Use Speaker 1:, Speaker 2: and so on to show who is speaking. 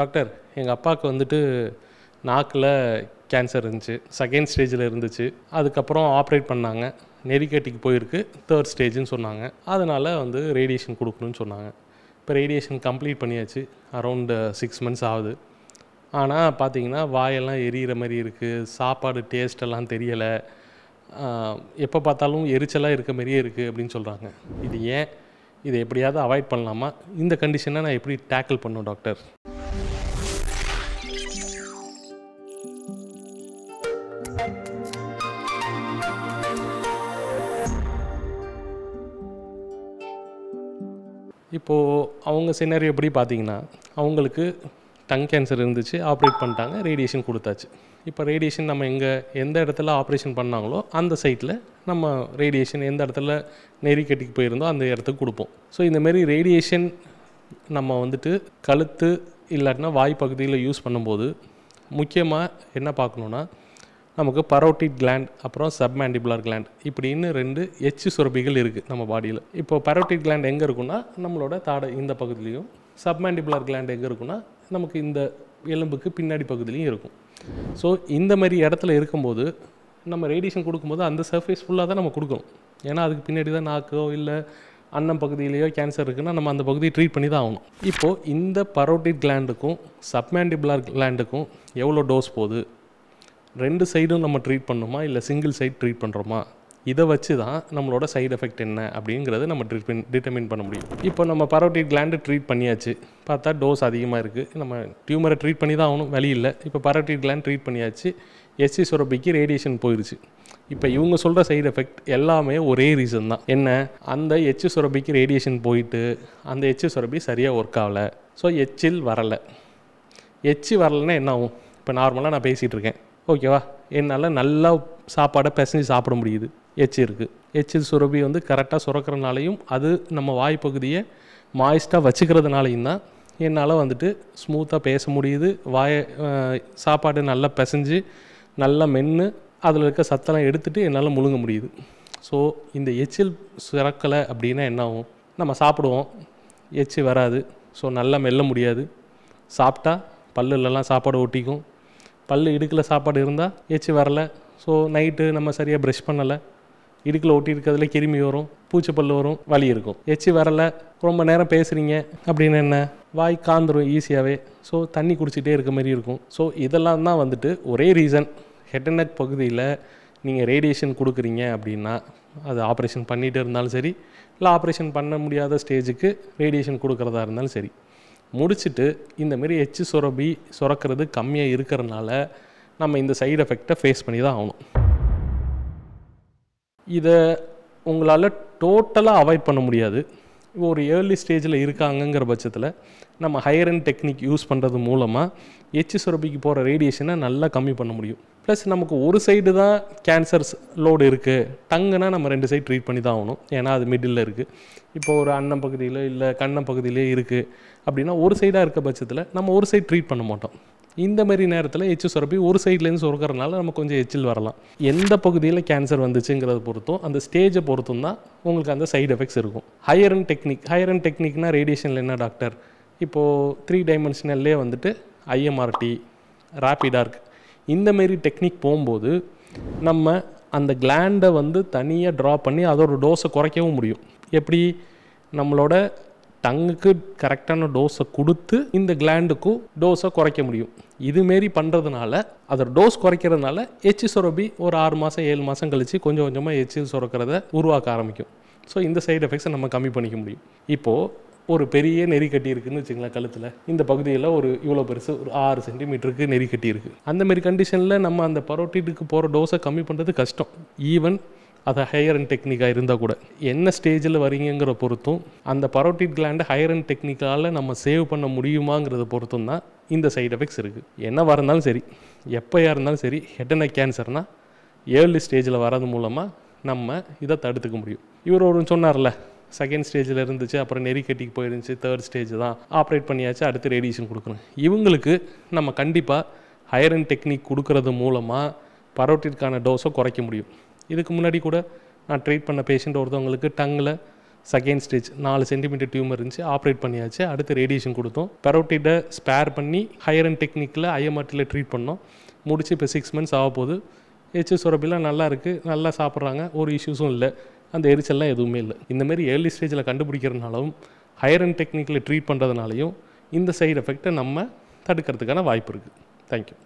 Speaker 1: doctor எங்கள் அப்பாவுக்கு வந்துட்டு நாக்கில் கேன்சர் இருந்துச்சு செகண்ட் ஸ்டேஜில் இருந்துச்சு அதுக்கப்புறம் ஆப்ரேட் பண்ணாங்க நெறிக்கட்டிக்கு போயிருக்கு தேர்ட் ஸ்டேஜுன்னு சொன்னாங்க அதனால் வந்து ரேடியேஷன் கொடுக்கணும்னு சொன்னாங்க இப்போ ரேடியேஷன் கம்ப்ளீட் பண்ணியாச்சு அரௌண்டு சிக்ஸ் மந்த்ஸ் ஆகுது ஆனால் பார்த்தீங்கன்னா வாயெல்லாம் எரியிற மாதிரி இருக்குது சாப்பாடு டேஸ்டெல்லாம் தெரியலை எப்போ பார்த்தாலும் எரிச்சலாக இருக்க மாதிரியே இருக்குது அப்படின்னு சொல்கிறாங்க இது ஏன் இதை எப்படியாவது அவாய்ட் பண்ணலாமா இந்த கண்டிஷனை நான் எப்படி டேக்கிள் பண்ணும் டாக்டர் இப்போது அவங்க சின்னரி எப்படி பார்த்தீங்கன்னா அவங்களுக்கு டங் கேன்சர் இருந்துச்சு ஆப்ரேட் பண்ணிட்டாங்க ரேடியேஷன் கொடுத்தாச்சு இப்போ ரேடியேஷன் நம்ம எங்கே எந்த இடத்துல ஆப்ரேஷன் பண்ணாங்களோ அந்த சைட்டில் நம்ம ரேடியேஷன் எந்த இடத்துல நெறிக்கட்டிக்கு போயிருந்தோ அந்த இடத்துக்கு கொடுப்போம் ஸோ இந்தமாரி ரேடியேஷன் நம்ம வந்துட்டு கழுத்து இல்லாட்டினா வாய் பகுதியில் யூஸ் பண்ணும்போது முக்கியமாக என்ன பார்க்கணுன்னா நமக்கு பரோட்டிக் கிளாண்ட் அப்புறம் சப்மேண்டிபுலர் கிளாண்ட் இப்படின்னு ரெண்டு எச்சு சுரப்பிகள் இருக்குது நம்ம பாடியில் இப்போ பரோட்டிக் கிளாண்ட் எங்கே இருக்குன்னா நம்மளோட தாடை இந்த பகுதியிலையும் சப்மேண்டிபுலர் கிளாண்ட் எங்கே இருக்குன்னா நமக்கு இந்த எலும்புக்கு பின்னாடி பகுதியிலையும் இருக்கும் ஸோ இந்த மாதிரி இடத்துல இருக்கும்போது நம்ம ரேடியேஷன் கொடுக்கும்போது அந்த சர்ஃபேஸ் ஃபுல்லாக தான் நம்ம கொடுக்கணும் ஏன்னா அதுக்கு பின்னாடி தான் நாக்கோ இல்லை அன்னம் பகுதியிலேயோ கேன்சர் இருக்குன்னா நம்ம அந்த பகுதியை ட்ரீட் பண்ணி தான் ஆகணும் இப்போது இந்த பரோட்டிக் கிளாண்டுக்கும் சப்மேண்டிபுலர் கிளாண்டுக்கும் எவ்வளோ டோஸ் போகுது ரெண்டு சைடும் நம்ம ட்ரீட் பண்ணுமா இல்லை சிங்கிள் சைட் ட்ரீட் பண்ணுறோமா இதை வச்சு தான் நம்மளோட சைடு எஃபெக்ட் என்ன அப்படிங்கிறத நம்ம ட்ரீட்மெண்ட் டிட்டர்மின் பண்ண முடியும் இப்போ நம்ம பரோட்டிக் கிளாண்டு ட்ரீட் பண்ணியாச்சு பார்த்தா டோஸ் அதிகமாக இருக்குது நம்ம டியூமரை ட்ரீட் பண்ணி தான் ஆகணும் வழி இல்லை இப்போ பரோட்டிக் கிளாண்ட் ட்ரீட் பண்ணியாச்சு எஸ்சி சுரப்பிக்கு ரேடியேஷன் போயிடுச்சு இப்போ இவங்க சொல்கிற சைடு எஃபெக்ட் எல்லாமே ஒரே ரீசன் தான் என்ன அந்த எச்சு சுரப்பிக்கு ரேடியேஷன் போயிட்டு அந்த எச்சு சுரப்பி சரியாக ஒர்க் ஆகலை ஸோ எச்சில் வரலை எச்சு வரலைன்னா என்ன ஆகும் இப்போ நார்மலாக நான் பேசிகிட்டு இருக்கேன் ஓகேவா என்னால் நல்லா சாப்பாடை பிசைஞ்சு சாப்பிட முடியுது எச்சு இருக்குது எச்சு சுரபி வந்து கரெக்டாக சுரக்கிறனாலையும் அது நம்ம வாய்ப்பகுதியை மாய்ஸ்டாக வச்சுக்கிறதுனாலையும் தான் என்னால் வந்துட்டு ஸ்மூத்தாக பேச முடியுது வாய சாப்பாடு நல்லா பிசைஞ்சு நல்லா மென்று அதில் இருக்க சத்தெல்லாம் எடுத்துகிட்டு என்னால் முழுங்க முடியுது ஸோ இந்த எச்சில் சுரக்கலை அப்படின்னா என்ன ஆகும் நம்ம சாப்பிடுவோம் எச்சு வராது ஸோ நல்லா மெல்ல முடியாது சாப்பிட்டா பல்லுலலாம் சாப்பாடு ஒட்டிக்கும் பல் இடுக்கில் சாப்பாடு இருந்தால் ஏச்சி வரல ஸோ நைட்டு நம்ம சரியாக ப்ரெஷ் பண்ணலை இடுக்கில் ஒட்டி இருக்கிறதுல கிருமி வரும் பூச்சிப்பல் வரும் வலி இருக்கும் எச்சி வரலை ரொம்ப நேரம் பேசுகிறீங்க அப்படின்னு என்ன வாய் காந்துரும் ஈஸியாகவே ஸோ தண்ணி குடிச்சிட்டே இருக்க மாதிரி இருக்கும் ஸோ இதெல்லாம் தான் வந்துட்டு ஒரே ரீசன் ஹெட் அண்ட் நெக் பகுதியில் நீங்கள் ரேடியேஷன் கொடுக்குறீங்க அப்படின்னா அது ஆப்ரேஷன் பண்ணிகிட்டே இருந்தாலும் சரி இல்லை ஆப்ரேஷன் பண்ண முடியாத ஸ்டேஜுக்கு ரேடியேஷன் கொடுக்குறதா இருந்தாலும் சரி முடிச்சுட்டு இந்தமாரி எச்சு சுரபி சுரக்கிறது கம்மியாக இருக்கிறதுனால நம்ம இந்த சைடு எஃபெக்டை ஃபேஸ் பண்ணி தான் ஆகணும் இதை உங்களால் டோட்டலாக அவாய்ட் பண்ண முடியாது இப்போ ஒரு ஏர்லி ஸ்டேஜில் இருக்காங்கங்கிற பட்சத்தில் நம்ம ஹையர் அண்ட் டெக்னிக் யூஸ் பண்ணுறது மூலமாக எச்சு சுரபிக்கு போகிற ரேடியேஷனை நல்லா கம்மி பண்ண முடியும் ப்ளஸ் நமக்கு ஒரு சைடு தான் கேன்சர்ஸ் லோடு இருக்குது டங்குனா நம்ம ரெண்டு சைடு ட்ரீட் பண்ணி தான் ஆகணும் ஏன்னா அது மிடில் இருக்குது இப்போ ஒரு அன்னம் பகுதியில் இல்லை கண்ணம் பகுதியிலே இருக்குது அப்படின்னா ஒரு சைடாக இருக்க பட்சத்தில் நம்ம ஒரு சைடு ட்ரீட் பண்ண மாட்டோம் இந்த மாதிரி நேரத்தில் எச்சு சுரப்பி ஒரு சைட்லேருந்து சுரக்கிறதுனால நம்ம கொஞ்சம் எச்சில் வரலாம் எந்த பகுதியில் கேன்சர் வந்துச்சுங்கிறத பொறுத்தும் அந்த ஸ்டேஜை பொறுத்தும் தான் உங்களுக்கு அந்த சைடு எஃபெக்ட்ஸ் இருக்கும் higher end technique higher end டெக்னிக்னா ரேடியேஷனில் என்ன டாக்டர் இப்போது த்ரீ டைமென்ஷனல்லே வந்துட்டு ஐஎம்ஆர்டி ரேப்பிடாக இருக்குது இந்தமாரி டெக்னிக் போகும்போது நம்ம அந்த கிளாண்டை வந்து தனியாக ட்ரா பண்ணி அதோட டோஸை குறைக்கவும் முடியும் எப்படி நம்மளோட டங்குக்கு கரெக்டான டோஸை கொடுத்து இந்த கிளாண்டுக்கும் டோஸை குறைக்க முடியும் இதுமாரி பண்ணுறதுனால அதோட டோஸ் குறைக்கிறதுனால எச்சு சுரப்பி ஒரு ஆறு மாதம் ஏழு மாதம் கழித்து கொஞ்சம் கொஞ்சமாக எச்சு சுரக்கிறத உருவாக்க ஆரம்பிக்கும் ஸோ இந்த சைடு எஃபெக்ட்ஸை நம்ம கம்மி பண்ணிக்க முடியும் இப்போது ஒரு பெரிய நெறி கட்டி இருக்குன்னு வச்சுங்களேன் கழுத்தில் இந்த பகுதியில் ஒரு இவ்வளோ பெருசு ஒரு ஆறு சென்டிமீட்டருக்கு நெறி கட்டி இருக்குது அந்தமாரி கண்டிஷனில் நம்ம அந்த பரோட்டிட்டுக்கு போகிற டோஸை கம்மி பண்ணுறது கஷ்டம் ஈவன் அது ஹையர் அண்ட் டெக்னிக்காக இருந்தால் கூட என்ன ஸ்டேஜில் வரீங்கிற பொறுத்தும் அந்த பரோட்டீட் கிளாண்டை ஹையர் அண்ட் டெக்னிக்கால் நம்ம சேவ் பண்ண முடியுமாங்கிறத பொறுத்தும் தான் இந்த சைட் எஃபெக்ட்ஸ் இருக்குது என்னவாக இருந்தாலும் சரி எப்போயா இருந்தாலும் சரி ஹெட் கேன்சர்னால் ஏர்லி ஸ்டேஜில் வரது மூலமாக நம்ம இதை தடுத்துக்க முடியும் இவர் ஒரு சொன்னார்ல செகண்ட் ஸ்டேஜில் இருந்துச்சு அப்புறம் நெறிக்கட்டிக்கு போயிருந்துச்சு தேர்ட் ஸ்டேஜ் தான் ஆப்ரேட் பண்ணியாச்சு அடுத்து ரேடியேஷன் கொடுக்கணும் இவங்களுக்கு நம்ம கண்டிப்பாக ஹையரன் டெக்னிக் கொடுக்கறது மூலமாக பரோட்டிற்கான டோஸை குறைக்க முடியும் இதுக்கு முன்னாடி கூட நான் ட்ரீட் பண்ண பேஷண்ட் ஒருத்தவங்களுக்கு டங்கில் செகண்ட் ஸ்டேஜ் நாலு சென்டிமீட்டர் டியூமர் இருந்துச்சு ஆப்ரேட் பண்ணியாச்சு அடுத்து ரேடியேஷன் கொடுத்தோம் பெரோட்டிட்டை ஸ்பேர் பண்ணி ஹையர் டெக்னிக்கில் ஐஎம்ஆர்டியில் ட்ரீட் பண்ணோம் முடித்து இப்போ சிக்ஸ் மந்த்ஸ் ஆக போகுது எச்சு சுரப்பிலாம் நல்லா இருக்குது நல்லா சாப்பிட்றாங்க ஒரு இஷ்யூஸும் இல்லை அந்த எரிச்சல்லாம் எதுவுமே இல்லை இந்தமாரி ஏர்லி ஸ்டேஜில் கண்டுபிடிக்கிறதுனாலும் ஹையர் அண்ட் டெக்னிக்கில் ட்ரீட் பண்ணுறதுனாலையும் இந்த சைடு எஃபெக்டை நம்ம தடுக்கிறதுக்கான வாய்ப்பு இருக்குது தேங்க்யூ